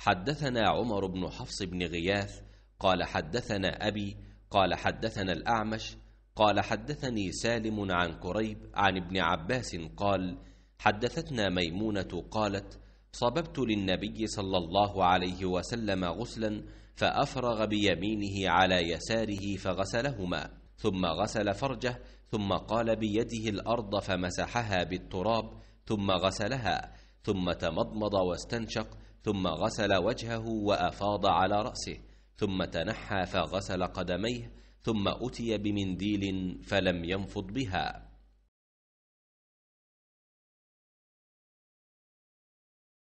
حدثنا عمر بن حفص بن غياث قال حدثنا أبي قال حدثنا الأعمش قال حدثني سالم عن كريب عن ابن عباس قال حدثتنا ميمونة قالت صببت للنبي صلى الله عليه وسلم غسلا فأفرغ بيمينه على يساره فغسلهما ثم غسل فرجه ثم قال بيده الأرض فمسحها بالتراب ثم غسلها ثم تمضمض واستنشق ثم غسل وجهه وافاض على راسه ثم تنحى فغسل قدميه ثم اتي بمنديل فلم ينفض بها